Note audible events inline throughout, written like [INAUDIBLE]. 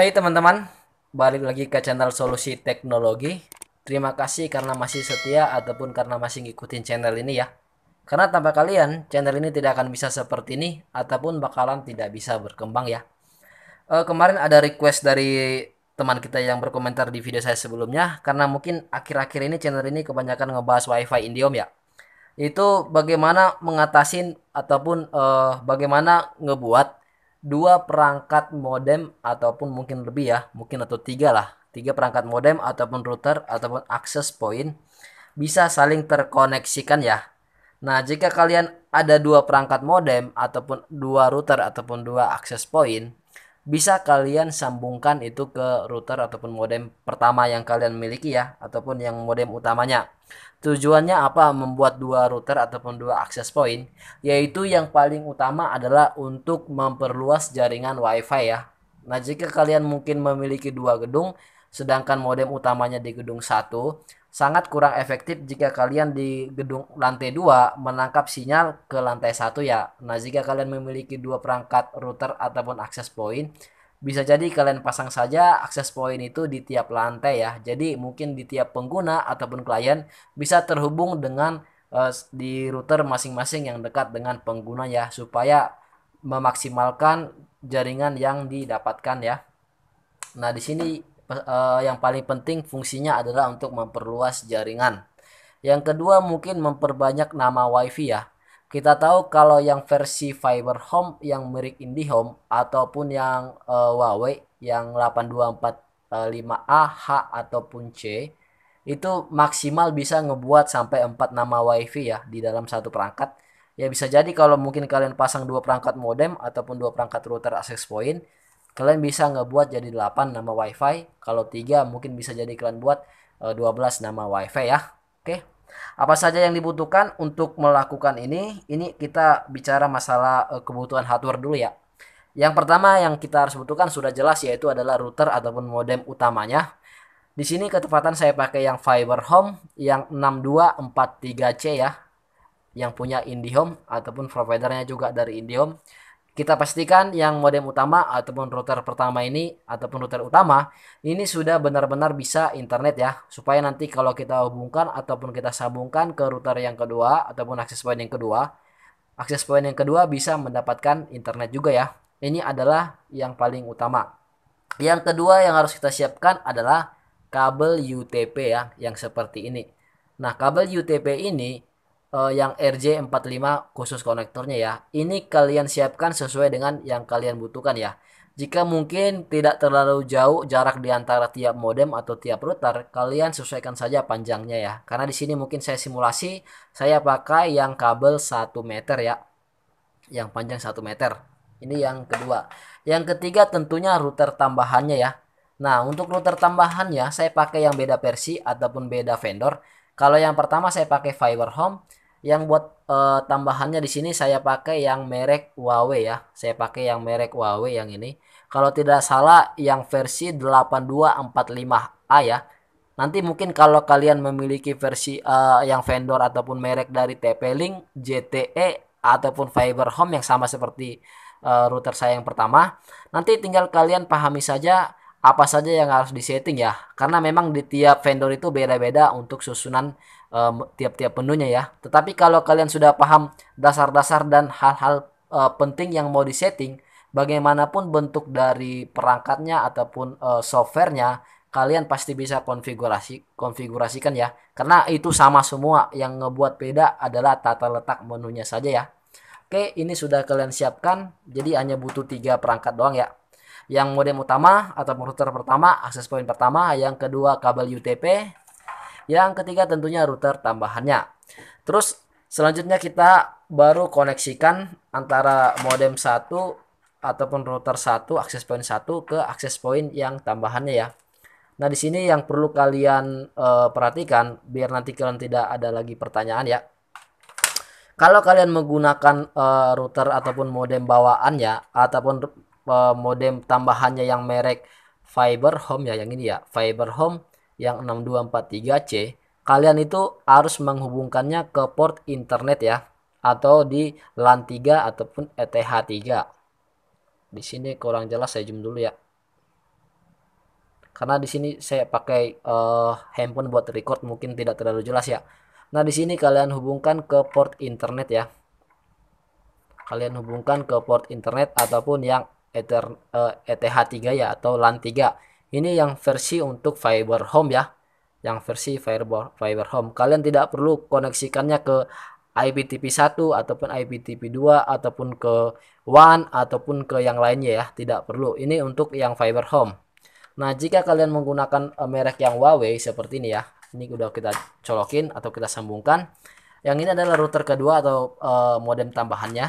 Hai teman-teman, balik lagi ke channel Solusi Teknologi. Terima kasih karena masih setia ataupun karena masih ngikutin channel ini ya. Karena tanpa kalian, channel ini tidak akan bisa seperti ini ataupun bakalan tidak bisa berkembang ya. E, kemarin ada request dari teman kita yang berkomentar di video saya sebelumnya karena mungkin akhir-akhir ini channel ini kebanyakan ngebahas WiFi Indium ya. Itu bagaimana mengatasin ataupun e, bagaimana ngebuat dua perangkat modem ataupun mungkin lebih ya mungkin atau tiga lah tiga perangkat modem ataupun router ataupun access point bisa saling terkoneksikan ya nah jika kalian ada dua perangkat modem ataupun dua router ataupun dua access point bisa kalian sambungkan itu ke router ataupun modem pertama yang kalian miliki ya ataupun yang modem utamanya. Tujuannya apa membuat dua router ataupun dua akses point? Yaitu yang paling utama adalah untuk memperluas jaringan WiFi ya. Nah, jika kalian mungkin memiliki dua gedung sedangkan modem utamanya di gedung satu, sangat kurang efektif jika kalian di gedung lantai 2 menangkap sinyal ke lantai 1 ya. Nah, jika kalian memiliki dua perangkat router ataupun akses point, bisa jadi kalian pasang saja akses point itu di tiap lantai ya. Jadi mungkin di tiap pengguna ataupun klien bisa terhubung dengan uh, di router masing-masing yang dekat dengan pengguna ya supaya memaksimalkan jaringan yang didapatkan ya. Nah, di sini uh, yang paling penting fungsinya adalah untuk memperluas jaringan. Yang kedua mungkin memperbanyak nama WiFi ya. Kita tahu kalau yang versi fiber home yang mirip IndiHome ataupun yang uh, Huawei yang 8245A, H ataupun C itu maksimal bisa ngebuat sampai 4 nama WiFi ya di dalam satu perangkat. Ya bisa jadi kalau mungkin kalian pasang dua perangkat modem ataupun dua perangkat router access point kalian bisa ngebuat jadi 8 nama wifi kalau 3 mungkin bisa jadi kalian buat 12 eh, nama wifi ya oke apa saja yang dibutuhkan untuk melakukan ini ini kita bicara masalah eh, kebutuhan hardware dulu ya yang pertama yang kita harus butuhkan sudah jelas yaitu adalah router ataupun modem utamanya di sini ketepatan saya pakai yang fiber home yang 6243C ya yang punya IndiHome ataupun providernya juga dari IndiHome kita pastikan yang modem utama ataupun router pertama ini ataupun router utama ini sudah benar-benar bisa internet ya supaya nanti kalau kita hubungkan ataupun kita sambungkan ke router yang kedua ataupun akses point yang kedua akses point yang kedua bisa mendapatkan internet juga ya ini adalah yang paling utama yang kedua yang harus kita siapkan adalah kabel UTP ya yang seperti ini nah kabel UTP ini uh, yang RJ45 khusus konektornya ya. Ini kalian siapkan sesuai dengan yang kalian butuhkan ya. Jika mungkin tidak terlalu jauh jarak di antara tiap modem atau tiap router, kalian sesuaikan saja panjangnya ya. Karena di sini mungkin saya simulasi, saya pakai yang kabel 1 meter ya. Yang panjang 1 meter. Ini yang kedua. Yang ketiga tentunya router tambahannya ya. Nah, untuk router tambahannya saya pakai yang beda versi ataupun beda vendor. Kalau yang pertama saya pakai Fiber Home, yang buat uh, tambahannya di sini saya pakai yang merek Huawei ya. Saya pakai yang merek Huawei yang ini. Kalau tidak salah yang versi 8245A ya. Nanti mungkin kalau kalian memiliki versi uh, yang vendor ataupun merek dari TP-Link, JTE ataupun Fiber Home yang sama seperti uh, router saya yang pertama, nanti tinggal kalian pahami saja apa saja yang harus disetting ya. Karena memang di tiap vendor itu beda-beda untuk susunan tiap-tiap um, menunya ya. Tetapi kalau kalian sudah paham dasar-dasar dan hal-hal uh, penting yang mau disetting, bagaimanapun bentuk dari perangkatnya ataupun uh, softwarenya, kalian pasti bisa konfigurasi konfigurasikan ya. Karena itu sama semua yang ngebuat beda adalah tata letak menunya saja ya. Oke, ini sudah kalian siapkan. Jadi hanya butuh tiga perangkat doang ya. Yang modem utama atau router pertama, akses point pertama, yang kedua kabel UTP, yang ketiga tentunya router tambahannya. Terus selanjutnya kita baru koneksikan antara modem 1 ataupun router 1 akses point 1 ke akses point yang tambahannya ya. Nah, di sini yang perlu kalian uh, perhatikan biar nanti kalian tidak ada lagi pertanyaan ya. Kalau kalian menggunakan uh, router ataupun modem bawaannya ataupun uh, modem tambahannya yang merek Fiber Home ya yang ini ya, Fiber Home yang 6243C, kalian itu harus menghubungkannya ke port internet ya atau di LAN 3 ataupun ETH 3. Di sini kurang jelas saya zoom dulu ya. Karena di sini saya pakai uh, handphone buat record mungkin tidak terlalu jelas ya. Nah, di sini kalian hubungkan ke port internet ya. Kalian hubungkan ke port internet ataupun yang ETH 3 eh, e ya atau LAN 3 ini yang versi untuk fiber home ya. Yang versi fiber fiber home. Kalian tidak perlu koneksikannya ke IPTV1 ataupun IPTV2 ataupun ke WAN ataupun ke yang lainnya ya, tidak perlu. Ini untuk yang fiber home. Nah, jika kalian menggunakan eh, merek yang Huawei seperti ini ya. Ini udah kita colokin atau kita sambungkan. Yang ini adalah router kedua atau uh, modem tambahannya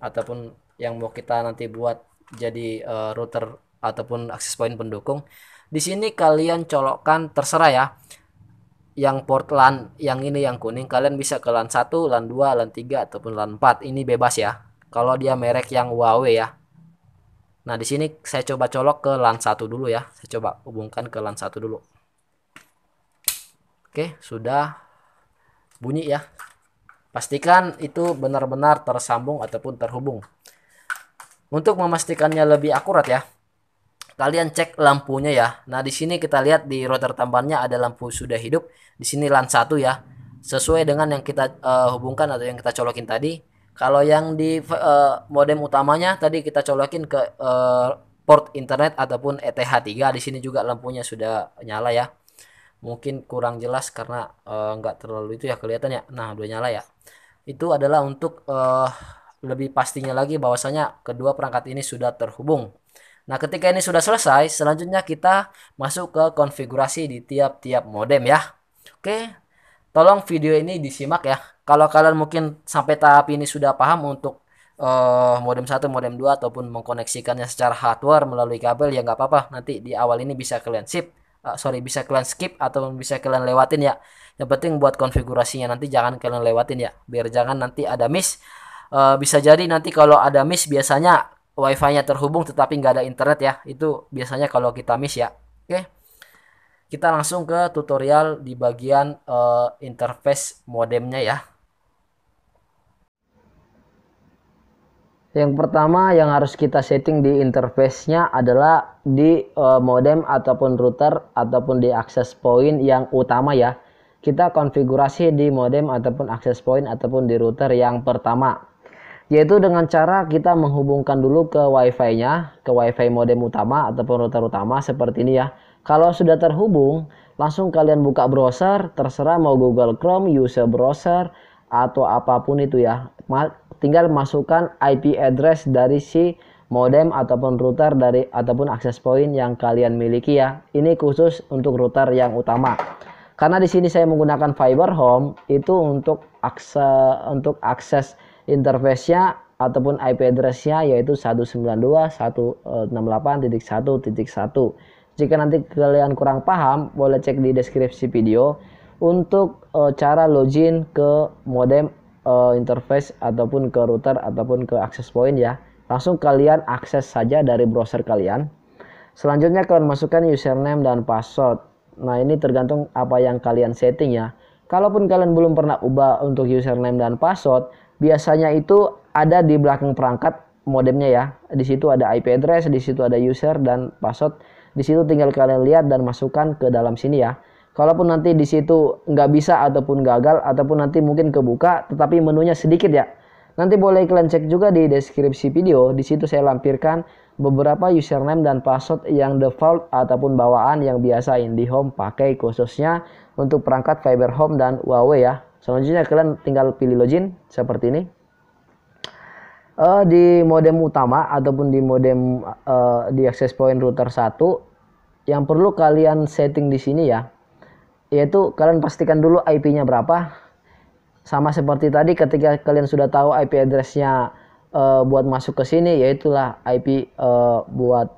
ataupun yang mau kita nanti buat jadi uh, router ataupun akses point pendukung. Di sini kalian colokkan terserah ya. Yang port LAN yang ini yang kuning kalian bisa ke LAN 1, LAN 2, LAN 3 ataupun LAN 4. Ini bebas ya. Kalau dia merek yang Huawei ya. Nah, di sini saya coba colok ke LAN 1 dulu ya. Saya coba hubungkan ke LAN 1 dulu. Oke, sudah bunyi ya. Pastikan itu benar-benar tersambung ataupun terhubung. Untuk memastikannya lebih akurat ya, kalian cek lampunya ya. Nah, di sini kita lihat di router tambahannya ada lampu sudah hidup. Di sini LAN 1 ya. Sesuai dengan yang kita uh, hubungkan atau yang kita colokin tadi. Kalau yang di uh, modem utamanya tadi kita colokin ke uh, port internet ataupun ETH3. Di sini juga lampunya sudah nyala ya. Mungkin kurang jelas karena uh, nggak terlalu itu ya kelihatannya. Nah, udah nyala ya. Itu adalah untuk uh, lebih pastinya lagi bahwasanya kedua perangkat ini sudah terhubung. Nah, ketika ini sudah selesai, selanjutnya kita masuk ke konfigurasi di tiap-tiap modem ya. Oke, tolong video ini disimak ya. Kalau kalian mungkin sampai tahap ini sudah paham untuk uh, modem 1, modem 2 ataupun mengkoneksikannya secara hardware melalui kabel ya nggak apa-apa. Nanti di awal ini bisa kalian skip uh, sorry bisa kalian skip atau bisa kalian lewatin ya. Yang penting buat konfigurasinya nanti jangan kalian lewatin ya. Biar jangan nanti ada miss. Uh, bisa jadi nanti kalau ada miss biasanya wifi-nya terhubung tetapi nggak ada internet ya itu biasanya kalau kita miss ya oke kita langsung ke tutorial di bagian uh, interface modemnya ya yang pertama yang harus kita setting di interface-nya adalah di uh, modem ataupun router ataupun di access point yang utama ya kita konfigurasi di modem ataupun access point ataupun di router yang pertama yaitu dengan cara kita menghubungkan dulu ke WiFi-nya, ke WiFi modem utama ataupun router utama seperti ini ya. Kalau sudah terhubung, langsung kalian buka browser, terserah mau Google Chrome, user browser atau apapun itu ya. Tinggal masukkan IP address dari si modem ataupun router dari ataupun akses point yang kalian miliki ya. Ini khusus untuk router yang utama. Karena di sini saya menggunakan fiber home itu untuk akses untuk akses interface-nya ataupun IP address-nya yaitu 192.168.1.1. Eh, Jika nanti kalian kurang paham, boleh cek di deskripsi video untuk uh, cara login ke modem uh, interface ataupun ke router ataupun ke access point ya. Langsung kalian akses saja dari browser kalian. Selanjutnya kalian masukkan username dan password. Nah, ini tergantung apa yang kalian setting ya. Kalaupun kalian belum pernah ubah untuk username dan password, biasanya itu ada di belakang perangkat modemnya ya. Di situ ada IP address, di situ ada user dan password. Di situ tinggal kalian lihat dan masukkan ke dalam sini ya. Kalaupun nanti di situ nggak bisa ataupun gagal ataupun nanti mungkin kebuka tetapi menunya sedikit ya. Nanti boleh kalian cek juga di deskripsi video. Di situ saya lampirkan beberapa username dan password yang default ataupun bawaan yang biasa IndiHome pakai khususnya untuk perangkat fiber home dan Huawei ya selanjutnya kalian tinggal pilih login seperti ini uh, di modem utama ataupun di modem uh, di access point router 1 yang perlu kalian setting di sini ya yaitu kalian pastikan dulu IP-nya berapa sama seperti tadi ketika kalian sudah tahu IP address-nya uh, buat masuk ke sini yaitulah IP uh, buat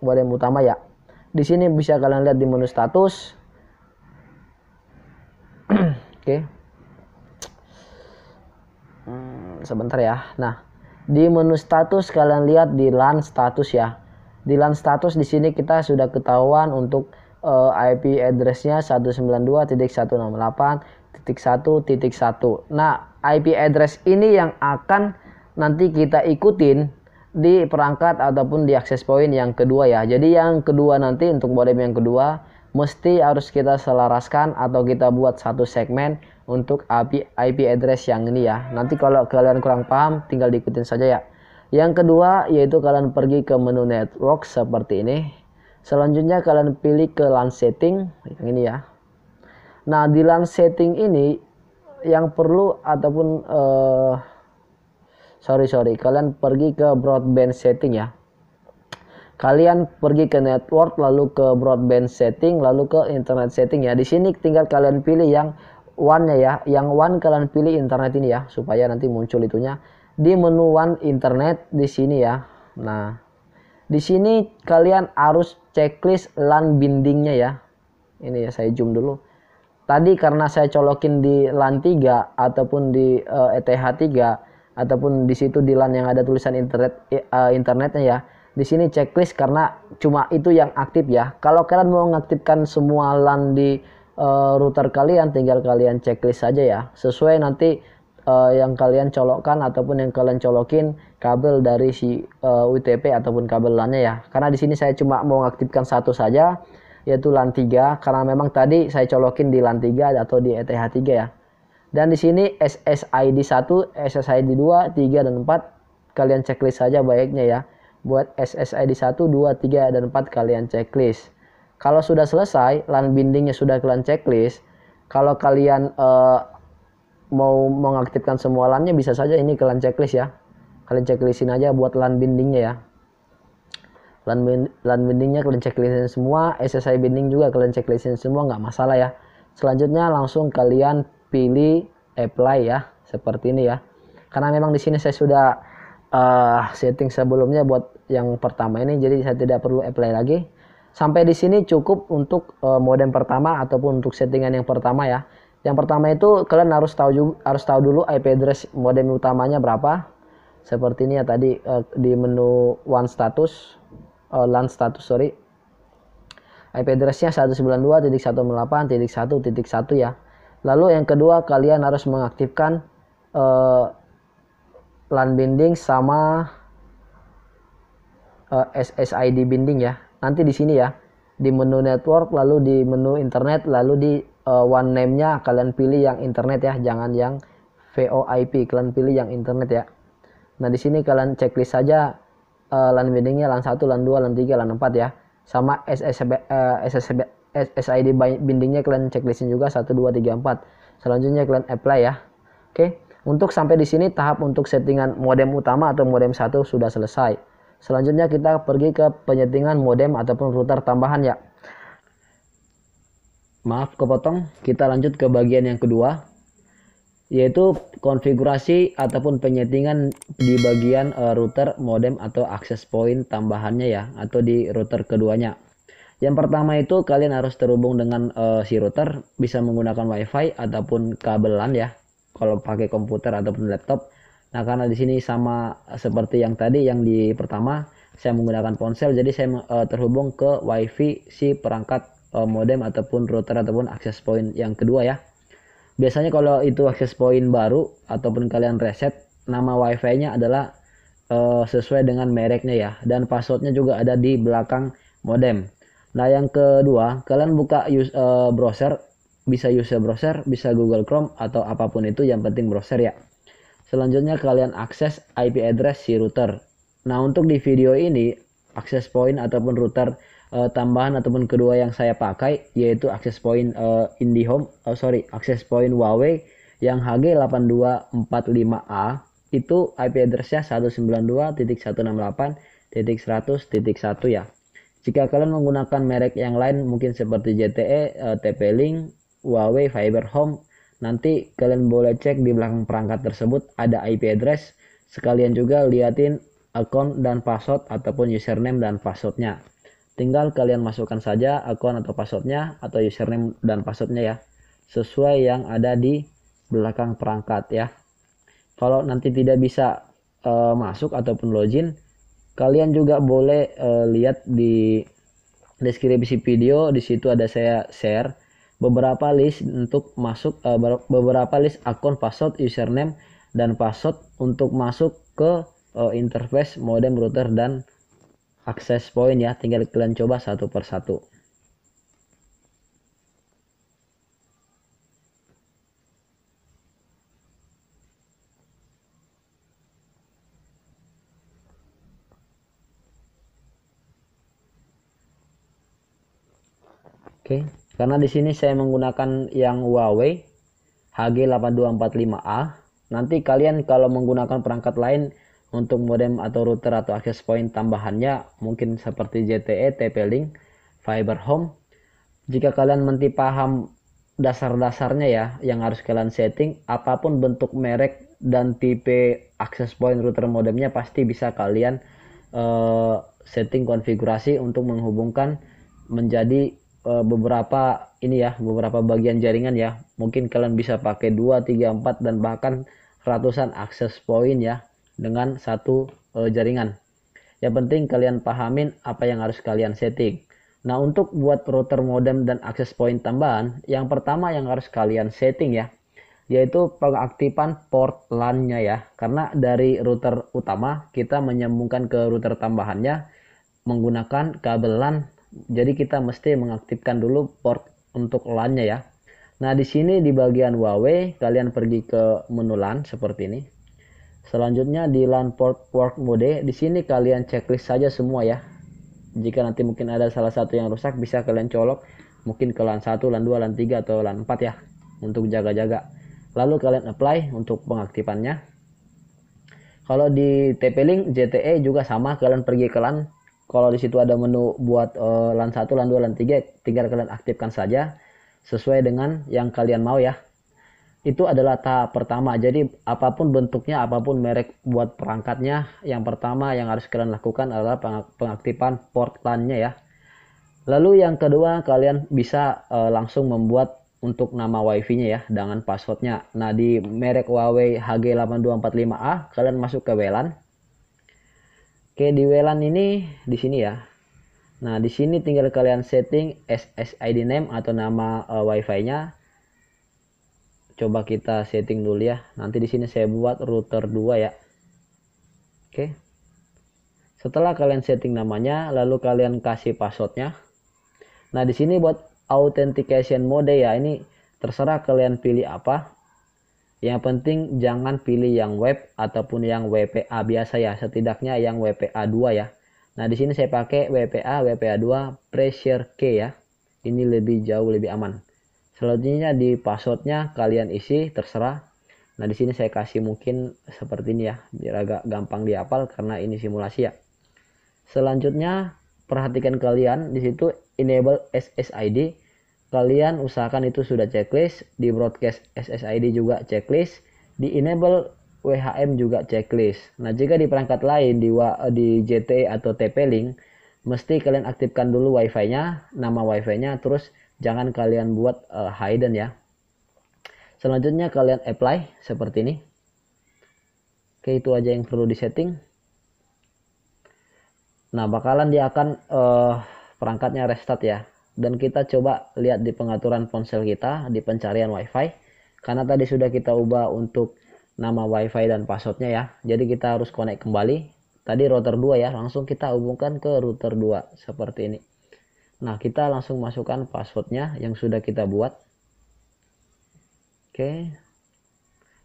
modem utama ya di sini bisa kalian lihat di menu status [CLEARS THROAT] oke okay sebentar ya nah di menu status kalian lihat di LAN status ya di LAN status di sini kita sudah ketahuan untuk uh, eh, IP addressnya 192.168.1.1 nah IP address ini yang akan nanti kita ikutin di perangkat ataupun di akses point yang kedua ya jadi yang kedua nanti untuk modem yang kedua mesti harus kita selaraskan atau kita buat satu segmen untuk IP address yang ini ya. Nanti kalau kalian kurang paham tinggal diikutin saja ya. Yang kedua yaitu kalian pergi ke menu network seperti ini. Selanjutnya kalian pilih ke LAN setting yang ini ya. Nah, di LAN setting ini yang perlu ataupun uh, sorry sorry kalian pergi ke broadband setting ya kalian pergi ke network lalu ke broadband setting lalu ke internet setting ya di sini tinggal kalian pilih yang one nya ya yang one kalian pilih internet ini ya supaya nanti muncul itunya di menu one internet di sini ya nah di sini kalian harus checklist LAN bindingnya ya ini ya saya zoom dulu tadi karena saya colokin di LAN 3 ataupun di uh, eh, ETH 3 ataupun di situ di LAN yang ada tulisan internet uh, internetnya ya di sini checklist karena cuma itu yang aktif ya. Kalau kalian mau mengaktifkan semua LAN di uh, router kalian, tinggal kalian checklist saja ya. Sesuai nanti uh, yang kalian colokkan ataupun yang kalian colokin kabel dari si uh, eh, UTP ataupun kabel LAN-nya ya. Karena di sini saya cuma mau mengaktifkan satu saja yaitu LAN 3 karena memang tadi saya colokin di LAN 3 atau di ETH 3 ya. Dan di sini SSID 1, SSID 2, 3 dan 4 kalian checklist saja baiknya ya Buat SSID 1, 2, 3, dan 4 kalian checklist. Kalau sudah selesai, lan bindingnya sudah kalian checklist. Kalau kalian uh, mau mengaktifkan semua nya bisa saja ini kalian checklist ya. Kalian checklistin aja buat lan bindingnya ya. Lan, bin, lan bindingnya kalian checklistin semua, SSI binding juga kalian checklistin semua, nggak masalah ya. Selanjutnya langsung kalian pilih apply ya, seperti ini ya. Karena memang di sini saya sudah uh, setting sebelumnya buat yang pertama ini jadi saya tidak perlu apply lagi sampai di sini cukup untuk uh, modem pertama ataupun untuk settingan yang pertama ya yang pertama itu kalian harus tahu juga, harus tahu dulu IP address modem utamanya berapa seperti ini ya tadi uh, di menu one status uh, LAN status sorry IP addressnya 192.168.1.1 ya lalu yang kedua kalian harus mengaktifkan uh, LAN binding sama uh, eh, SSID binding ya. Nanti di sini ya, di menu network lalu di menu internet lalu di uh, one name-nya kalian pilih yang internet ya, jangan yang VoIP. Kalian pilih yang internet ya. Nah, di sini kalian checklist saja uh, LAN bindingnya LAN 1, LAN 2, LAN 3, LAN 4 ya. Sama SSB, uh, SSB, SSID bindingnya kalian checklistin juga 1, 2, 3, 4. Selanjutnya kalian apply ya. Oke. Okay. Untuk sampai di sini tahap untuk settingan modem utama atau modem satu sudah selesai. Selanjutnya kita pergi ke penyetingan modem ataupun router tambahan ya. Maaf kepotong, kita lanjut ke bagian yang kedua yaitu konfigurasi ataupun penyetingan di bagian uh, router modem atau access point tambahannya ya atau di router keduanya. Yang pertama itu kalian harus terhubung dengan uh, si router bisa menggunakan WiFi ataupun kabel lan ya kalau pakai komputer ataupun laptop. Nah, karena di sini sama seperti yang tadi yang di pertama, saya menggunakan ponsel jadi saya uh, terhubung ke WiFi si perangkat uh, modem ataupun router ataupun access point yang kedua ya. Biasanya kalau itu access point baru ataupun kalian reset, nama WiFi-nya adalah uh, sesuai dengan mereknya ya dan passwordnya juga ada di belakang modem. Nah, yang kedua, kalian buka use, uh, browser bisa user browser, bisa Google Chrome atau apapun itu yang penting browser ya. Selanjutnya kalian akses IP address si router. Nah, untuk di video ini akses point ataupun router e, tambahan ataupun kedua yang saya pakai yaitu akses point uh, eh, IndiHome, oh, eh, sorry, akses point Huawei yang HG8245A itu IP addressnya 192.168.100.1 ya. Jika kalian menggunakan merek yang lain mungkin seperti JTE, TP-Link, Huawei Fiber Home. Nanti kalian boleh cek di belakang perangkat tersebut ada IP address. Sekalian juga liatin akun dan password ataupun username dan passwordnya. Tinggal kalian masukkan saja akun atau passwordnya atau username dan passwordnya ya. Sesuai yang ada di belakang perangkat ya. Kalau nanti tidak bisa e, masuk ataupun login, kalian juga boleh e, lihat di deskripsi video di situ ada saya share beberapa list untuk masuk uh, beberapa list akun password username dan password untuk masuk ke uh, interface modem router dan access point ya tinggal kalian coba satu persatu Oke. Okay. Karena di sini saya menggunakan yang Huawei HG8245A. Nanti kalian kalau menggunakan perangkat lain untuk modem atau router atau access point tambahannya mungkin seperti JTE, TP-Link, Fiber Home. Jika kalian menti paham dasar-dasarnya ya yang harus kalian setting, apapun bentuk merek dan tipe access point router modemnya pasti bisa kalian uh, setting konfigurasi untuk menghubungkan menjadi Eh, beberapa ini ya beberapa bagian jaringan ya mungkin kalian bisa pakai 2 3 4 dan bahkan ratusan akses point ya dengan satu e, jaringan yang penting kalian pahamin apa yang harus kalian setting nah untuk buat router modem dan akses point tambahan yang pertama yang harus kalian setting ya yaitu pengaktifan port LAN-nya ya karena dari router utama kita menyambungkan ke router tambahannya menggunakan kabel LAN jadi kita mesti mengaktifkan dulu port untuk LAN-nya ya. Nah, di sini di bagian Huawei kalian pergi ke menu LAN seperti ini. Selanjutnya di LAN port work mode, di sini kalian checklist saja semua ya. Jika nanti mungkin ada salah satu yang rusak bisa kalian colok mungkin ke LAN 1, LAN 2, LAN 3 atau LAN 4 ya untuk jaga-jaga. Lalu kalian apply untuk pengaktifannya. Kalau di TP-Link JTE juga sama, kalian pergi ke LAN kalau di situ ada menu buat uh, LAN 1, LAN 2, LAN 3, tinggal kalian aktifkan saja sesuai dengan yang kalian mau ya. Itu adalah tahap pertama. Jadi apapun bentuknya, apapun merek buat perangkatnya, yang pertama yang harus kalian lakukan adalah pengaktifan port LAN-nya ya. Lalu yang kedua, kalian bisa uh, langsung membuat untuk nama WiFi-nya ya dengan passwordnya. Nah di merek Huawei HG8245A kalian masuk ke WLAN Oke, di WLAN ini di sini ya. Nah, di sini tinggal kalian setting SSID name atau nama uh, WiFi-nya. Coba kita setting dulu ya. Nanti di sini saya buat router 2 ya. Oke. Setelah kalian setting namanya, lalu kalian kasih passwordnya. Nah, di sini buat authentication mode ya. Ini terserah kalian pilih apa. Yang penting jangan pilih yang web ataupun yang WPA biasa ya, setidaknya yang WPA 2 ya. Nah, di sini saya pakai WPA, WPA 2 pressure key ya. Ini lebih jauh lebih aman. Selanjutnya di passwordnya kalian isi terserah. Nah, di sini saya kasih mungkin seperti ini ya, biar agak gampang dihafal karena ini simulasi ya. Selanjutnya perhatikan kalian di situ enable SSID kalian usahakan itu sudah checklist di broadcast SSID juga checklist di enable WHM juga checklist nah jika di perangkat lain di eh, di JTE atau TP-Link mesti kalian aktifkan dulu wifi-nya nama wifi-nya terus jangan kalian buat uh, hidden ya selanjutnya kalian apply seperti ini oke itu aja yang perlu disetting nah bakalan dia akan uh, perangkatnya restart ya dan kita coba lihat di pengaturan ponsel kita di pencarian wifi karena tadi sudah kita ubah untuk nama wifi dan passwordnya ya jadi kita harus connect kembali tadi router 2 ya langsung kita hubungkan ke router 2 seperti ini nah kita langsung masukkan passwordnya yang sudah kita buat oke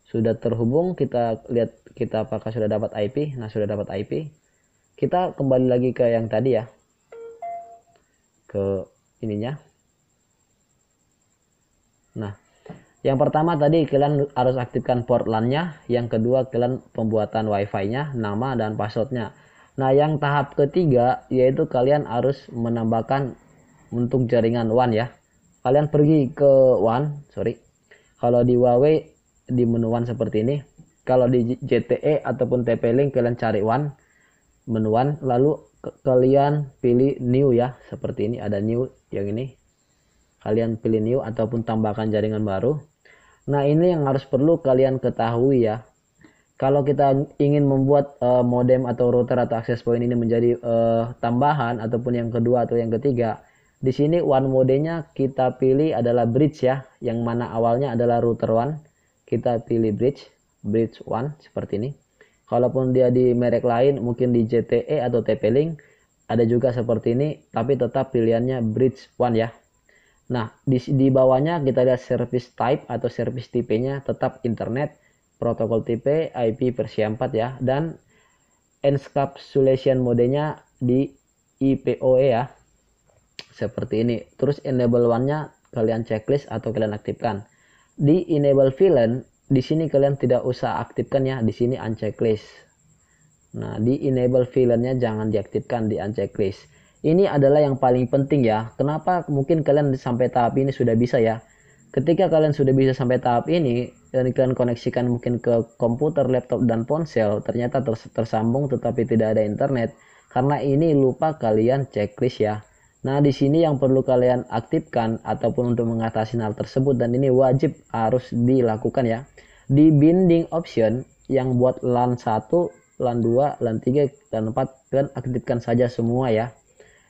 sudah terhubung kita lihat kita apakah sudah dapat IP nah sudah dapat IP kita kembali lagi ke yang tadi ya ke ininya. Nah, yang pertama tadi kalian harus aktifkan port LAN-nya, yang kedua kalian pembuatan WiFi-nya, nama dan passwordnya. Nah, yang tahap ketiga yaitu kalian harus menambahkan untuk jaringan WAN ya. Kalian pergi ke WAN, sorry. Kalau di Huawei di menu WAN seperti ini. Kalau di JTE ataupun TP-Link kalian cari WAN, menu WAN, lalu kalian pilih new ya seperti ini ada new yang ini kalian pilih new ataupun tambahkan jaringan baru nah ini yang harus perlu kalian ketahui ya kalau kita ingin membuat uh, modem atau router atau access point ini menjadi uh, tambahan ataupun yang kedua atau yang ketiga di sini one modenya kita pilih adalah bridge ya yang mana awalnya adalah router one kita pilih bridge bridge one seperti ini Kalaupun dia di merek lain, mungkin di JTE atau TP-Link, ada juga seperti ini, tapi tetap pilihannya Bridge One ya. Nah, di, di bawahnya kita lihat service type atau service tipe tetap internet, protokol tipe IP versi 4 ya, dan encapsulation modenya di IPOE ya. Seperti ini. Terus enable one-nya kalian checklist atau kalian aktifkan. Di enable VLAN di sini kalian tidak usah aktifkan ya di sini unchecklist nah di enable filenya jangan diaktifkan di unchecklist ini adalah yang paling penting ya kenapa mungkin kalian sampai tahap ini sudah bisa ya ketika kalian sudah bisa sampai tahap ini dan kalian koneksikan mungkin ke komputer laptop dan ponsel ternyata tersambung tetapi tidak ada internet karena ini lupa kalian checklist ya Nah, di sini yang perlu kalian aktifkan ataupun untuk mengatasi hal tersebut dan ini wajib harus dilakukan ya. Di binding option yang buat LAN 1, LAN 2, LAN 3, LAN 4 dan aktifkan saja semua ya.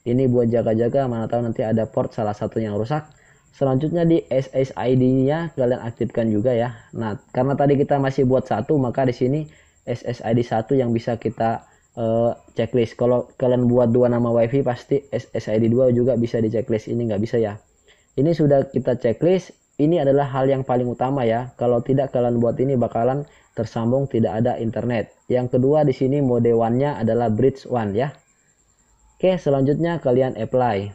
Ini buat jaga-jaga mana tahu nanti ada port salah satu yang rusak. Selanjutnya di SSID-nya kalian aktifkan juga ya. Nah, karena tadi kita masih buat satu maka di sini SSID 1 yang bisa kita uh, checklist. Kalau kalian buat dua nama wifi pasti SSID 2 juga bisa di checklist. Ini nggak bisa ya. Ini sudah kita checklist. Ini adalah hal yang paling utama ya. Kalau tidak kalian buat ini bakalan tersambung tidak ada internet. Yang kedua di sini mode one-nya adalah bridge one ya. Oke, selanjutnya kalian apply.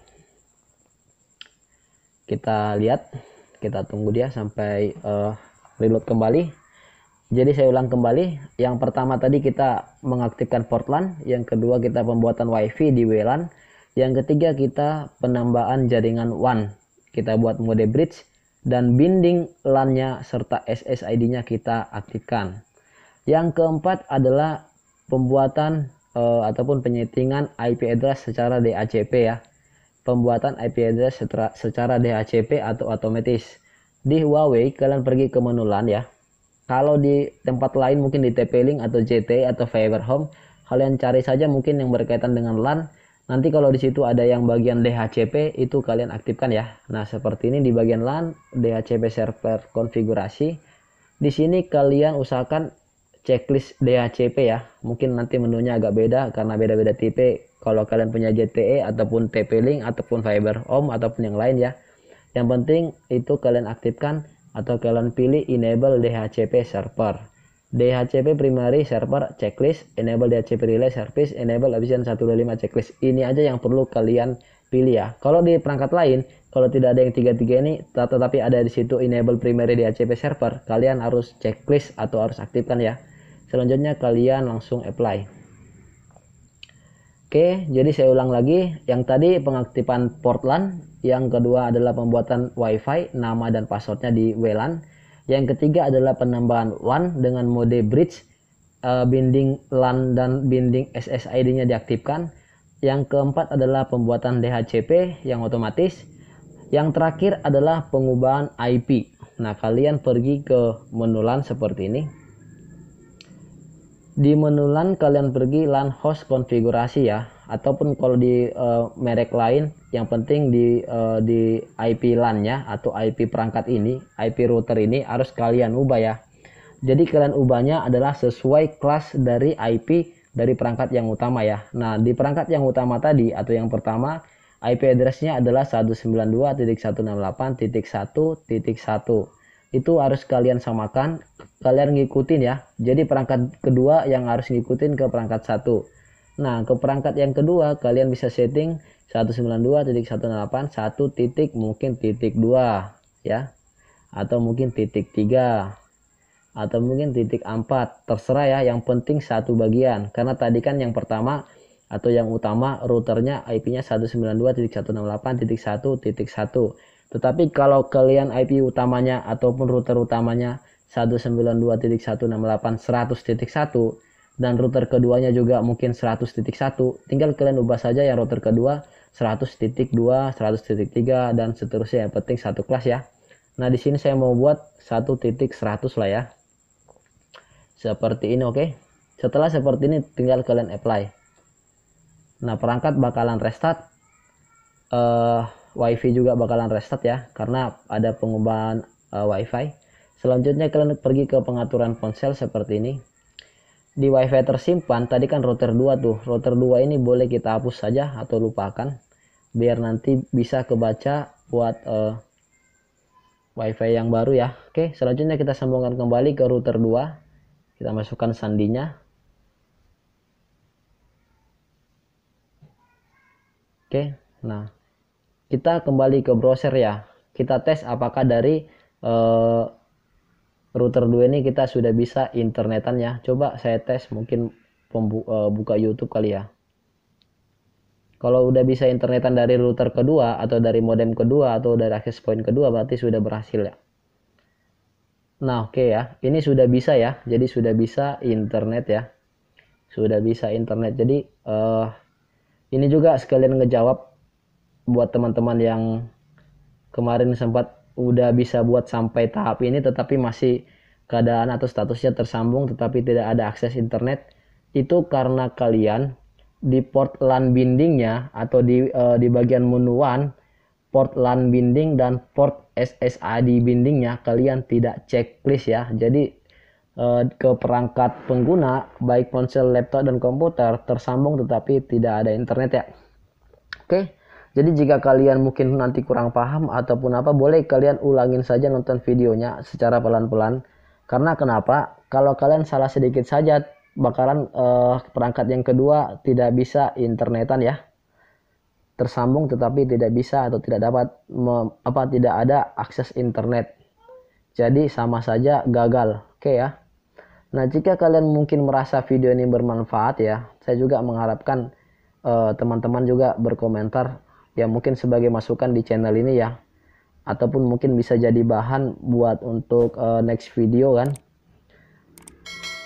Kita lihat, kita tunggu dia sampai uh, reload kembali. Jadi saya ulang kembali, yang pertama tadi kita mengaktifkan port LAN, yang kedua kita pembuatan WiFi di WLAN, yang ketiga kita penambahan jaringan WAN, kita buat mode bridge, dan binding LAN-nya serta SSID-nya kita aktifkan. Yang keempat adalah pembuatan e, ataupun penyetingan IP address secara DHCP ya. Pembuatan IP address secara DHCP atau otomatis. Di Huawei kalian pergi ke menu LAN ya kalau di tempat lain mungkin di TP Link atau JT atau Fiber Home, kalian cari saja mungkin yang berkaitan dengan LAN. Nanti kalau di situ ada yang bagian DHCP itu kalian aktifkan ya. Nah, seperti ini di bagian LAN DHCP server konfigurasi. Di sini kalian usahakan checklist DHCP ya. Mungkin nanti menunya agak beda karena beda-beda tipe. Kalau kalian punya JTE ataupun TP-Link ataupun Fiber Home ataupun yang lain ya. Yang penting itu kalian aktifkan atau kalian pilih enable DHCP server. DHCP primary server checklist, enable DHCP relay service, enable efisien 125 checklist. Ini aja yang perlu kalian pilih ya. Kalau di perangkat lain, kalau tidak ada yang tiga-tiga ini, tetapi ada di situ enable primary DHCP server, kalian harus checklist atau harus aktifkan ya. Selanjutnya kalian langsung apply. Oke, jadi saya ulang lagi. Yang tadi pengaktifan port LAN, yang kedua adalah pembuatan WiFi, nama dan passwordnya di WLAN. Yang ketiga adalah penambahan WAN dengan mode bridge, uh, binding LAN dan binding SSID-nya diaktifkan. Yang keempat adalah pembuatan DHCP yang otomatis. Yang terakhir adalah pengubahan IP. Nah, kalian pergi ke menu LAN seperti ini di menu LAN kalian pergi LAN host konfigurasi ya ataupun kalau di uh, merek lain yang penting di uh, di IP LAN nya atau IP perangkat ini IP router ini harus kalian ubah ya jadi kalian ubahnya adalah sesuai kelas dari IP dari perangkat yang utama ya nah di perangkat yang utama tadi atau yang pertama IP addressnya adalah 192.168.1.1 itu harus kalian samakan kalian ngikutin ya jadi perangkat kedua yang harus ngikutin ke perangkat satu nah ke perangkat yang kedua kalian bisa setting 192.168 titik mungkin titik dua ya atau mungkin titik tiga atau mungkin titik 4 terserah ya yang penting satu bagian karena tadi kan yang pertama atau yang utama routernya IP-nya 192.168.1.1 tetapi kalau kalian IP utamanya ataupun router utamanya 192.168.100.1 dan router keduanya juga mungkin 100.1, tinggal kalian ubah saja yang router kedua 100.2, 100.3 dan seterusnya yang penting satu kelas ya. Nah, di sini saya mau buat 1.100 lah ya. Seperti ini, oke. Okay? Setelah seperti ini tinggal kalian apply. Nah, perangkat bakalan restart. Eh uh, wifi juga bakalan restart ya karena ada pengubahan uh, wifi selanjutnya kalian pergi ke pengaturan ponsel seperti ini di wifi tersimpan tadi kan router 2 tuh router 2 ini boleh kita hapus saja atau lupakan biar nanti bisa kebaca buat uh, wifi yang baru ya oke selanjutnya kita sambungkan kembali ke router 2 kita masukkan sandinya oke nah kita kembali ke browser ya kita tes apakah dari uh, router 2 ini kita sudah bisa internetan ya coba saya tes mungkin uh, buka YouTube kali ya kalau udah bisa internetan dari router kedua atau dari modem kedua atau dari access point kedua berarti sudah berhasil ya nah oke okay ya ini sudah bisa ya jadi sudah bisa internet ya sudah bisa internet jadi uh, ini juga sekalian ngejawab buat teman-teman yang kemarin sempat udah bisa buat sampai tahap ini tetapi masih keadaan atau statusnya tersambung tetapi tidak ada akses internet itu karena kalian di port LAN bindingnya atau di uh, di bagian menu one port LAN binding dan port SSID bindingnya kalian tidak checklist ya. Jadi eh, ke perangkat pengguna baik ponsel, laptop dan komputer tersambung tetapi tidak ada internet ya. Oke. Okay. Jadi jika kalian mungkin nanti kurang paham ataupun apa, boleh kalian ulangin saja nonton videonya secara pelan-pelan. Karena kenapa? Kalau kalian salah sedikit saja, bakalan eh, perangkat yang kedua tidak bisa internetan ya. Tersambung tetapi tidak bisa atau tidak dapat apa tidak ada akses internet. Jadi sama saja gagal. Oke ya. Nah, jika kalian mungkin merasa video ini bermanfaat ya, saya juga mengharapkan eh, teman-teman uh, juga berkomentar ya mungkin sebagai masukan di channel ini ya ataupun mungkin bisa jadi bahan buat untuk uh, next video kan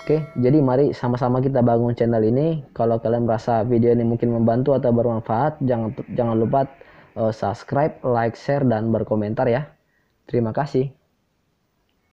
Oke, jadi mari sama-sama kita bangun channel ini. Kalau kalian merasa video ini mungkin membantu atau bermanfaat, jangan jangan lupa uh, subscribe, like, share, dan berkomentar ya. Terima kasih.